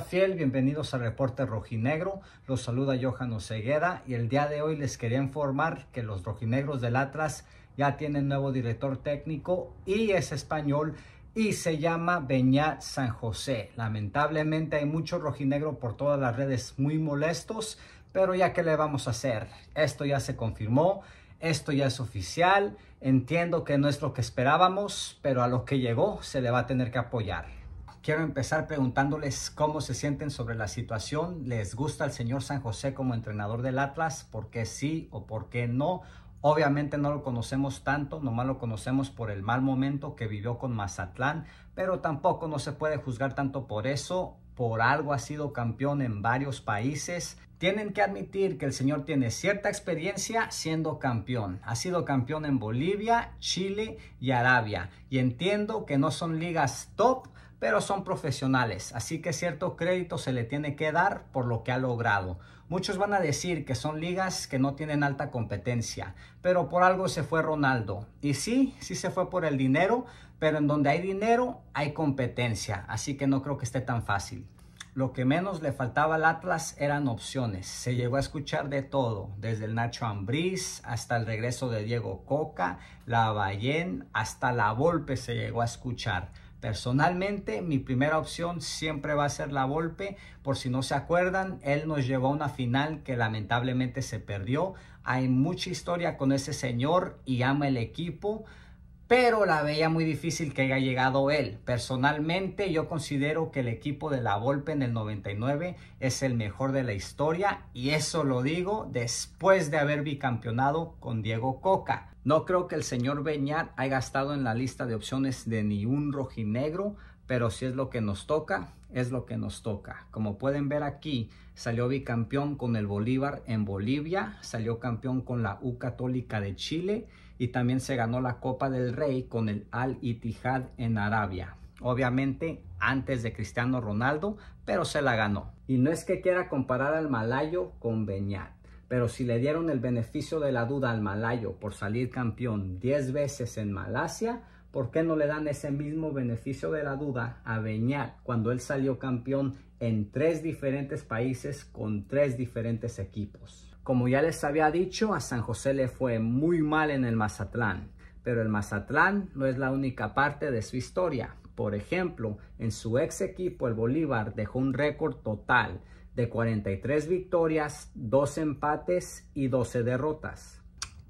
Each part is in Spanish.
fiel? Bienvenidos al Reporte Rojinegro. Los saluda Johan Osegueda y el día de hoy les quería informar que los rojinegros del Atlas ya tienen nuevo director técnico y es español y se llama Beñat San José. Lamentablemente hay muchos rojinegro por todas las redes muy molestos, pero ya que le vamos a hacer, esto ya se confirmó, esto ya es oficial, entiendo que no es lo que esperábamos, pero a lo que llegó se le va a tener que apoyar. Quiero empezar preguntándoles cómo se sienten sobre la situación. ¿Les gusta el señor San José como entrenador del Atlas? ¿Por qué sí o por qué no? Obviamente no lo conocemos tanto, nomás lo conocemos por el mal momento que vivió con Mazatlán, pero tampoco no se puede juzgar tanto por eso. Por algo ha sido campeón en varios países. Tienen que admitir que el señor tiene cierta experiencia siendo campeón. Ha sido campeón en Bolivia, Chile y Arabia. Y entiendo que no son ligas top, pero son profesionales, así que cierto crédito se le tiene que dar por lo que ha logrado. Muchos van a decir que son ligas que no tienen alta competencia, pero por algo se fue Ronaldo. Y sí, sí se fue por el dinero, pero en donde hay dinero hay competencia, así que no creo que esté tan fácil. Lo que menos le faltaba al Atlas eran opciones. Se llegó a escuchar de todo, desde el Nacho Ambriz hasta el regreso de Diego Coca, la Ballén, hasta la Volpe se llegó a escuchar. Personalmente, mi primera opción siempre va a ser la Volpe. Por si no se acuerdan, él nos llevó a una final que lamentablemente se perdió. Hay mucha historia con ese señor y ama el equipo pero la veía muy difícil que haya llegado él. Personalmente yo considero que el equipo de la Volpe en el 99 es el mejor de la historia y eso lo digo después de haber bicampeonado con Diego Coca. No creo que el señor Beñat haya estado en la lista de opciones de ni un rojinegro pero si es lo que nos toca, es lo que nos toca. Como pueden ver aquí, salió bicampeón con el Bolívar en Bolivia, salió campeón con la U Católica de Chile y también se ganó la Copa del Rey con el Al Ittihad en Arabia. Obviamente antes de Cristiano Ronaldo, pero se la ganó. Y no es que quiera comparar al malayo con Beñat, pero si le dieron el beneficio de la duda al malayo por salir campeón 10 veces en Malasia, ¿por qué no le dan ese mismo beneficio de la duda a Beñat cuando él salió campeón en tres diferentes países con tres diferentes equipos? Como ya les había dicho, a San José le fue muy mal en el Mazatlán, pero el Mazatlán no es la única parte de su historia. Por ejemplo, en su ex equipo, el Bolívar dejó un récord total de 43 victorias, 2 empates y 12 derrotas.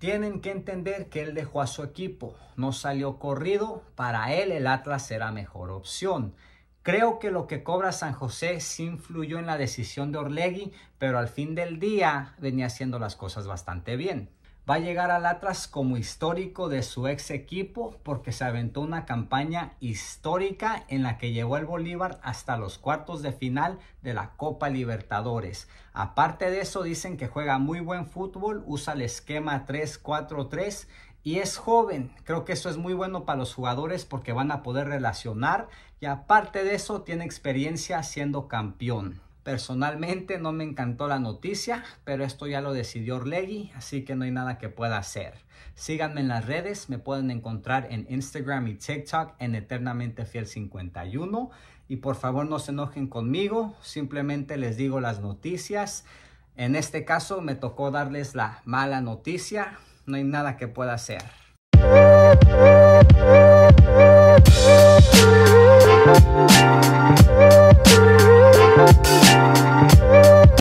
Tienen que entender que él dejó a su equipo, no salió corrido, para él el Atlas era mejor opción. Creo que lo que cobra San José sí influyó en la decisión de Orlegui, pero al fin del día venía haciendo las cosas bastante bien. Va a llegar al Atlas como histórico de su ex equipo porque se aventó una campaña histórica en la que llevó al Bolívar hasta los cuartos de final de la Copa Libertadores. Aparte de eso, dicen que juega muy buen fútbol, usa el esquema 3-4-3 y es joven. Creo que eso es muy bueno para los jugadores porque van a poder relacionar y aparte de eso tiene experiencia siendo campeón. Personalmente no me encantó la noticia, pero esto ya lo decidió Orlegi, así que no hay nada que pueda hacer. Síganme en las redes, me pueden encontrar en Instagram y TikTok en Eternamente Fiel 51 y por favor no se enojen conmigo, simplemente les digo las noticias. En este caso me tocó darles la mala noticia, no hay nada que pueda hacer.